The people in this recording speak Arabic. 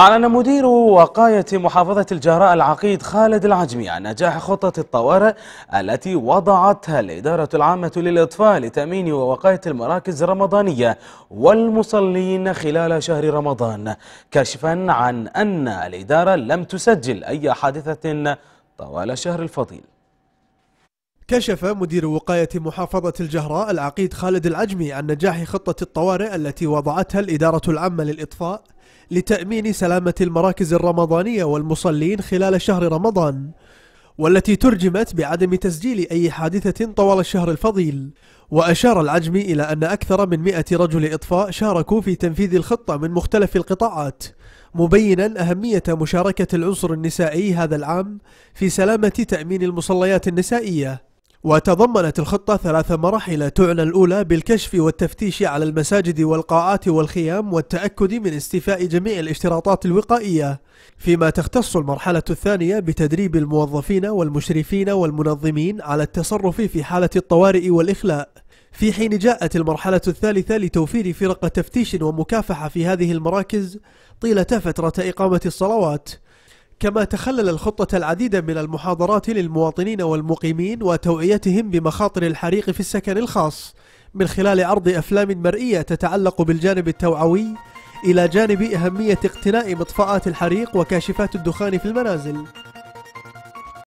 أعلن مدير وقاية محافظة الجهراء العقيد خالد العجمي عن نجاح خطة الطوارئ التي وضعتها الإدارة العامة للإطفاء لتأمين ووقاية المراكز الرمضانية والمصلين خلال شهر رمضان كشفا عن أن الإدارة لم تسجل أي حادثة طوال شهر الفضيل كشف مدير وقاية محافظة الجهراء العقيد خالد العجمي عن نجاح خطة الطوارئ التي وضعتها الإدارة العامة للإطفاء لتأمين سلامة المراكز الرمضانية والمصلين خلال شهر رمضان والتي ترجمت بعدم تسجيل أي حادثة طوال الشهر الفضيل وأشار العجمي إلى أن أكثر من مئة رجل إطفاء شاركوا في تنفيذ الخطة من مختلف القطاعات مبينا أهمية مشاركة العنصر النسائي هذا العام في سلامة تأمين المصليات النسائية وتضمنت الخطة ثلاث مراحل تعنى الأولى بالكشف والتفتيش على المساجد والقاعات والخيام والتأكد من استيفاء جميع الاشتراطات الوقائية فيما تختص المرحلة الثانية بتدريب الموظفين والمشرفين والمنظمين على التصرف في حالة الطوارئ والإخلاء في حين جاءت المرحلة الثالثة لتوفير فرق تفتيش ومكافحة في هذه المراكز طيلة فترة إقامة الصلوات كما تخلل الخطة العديد من المحاضرات للمواطنين والمقيمين وتوعيتهم بمخاطر الحريق في السكن الخاص من خلال عرض أفلام مرئية تتعلق بالجانب التوعوي إلى جانب أهمية اقتناء مطفآت الحريق وكاشفات الدخان في المنازل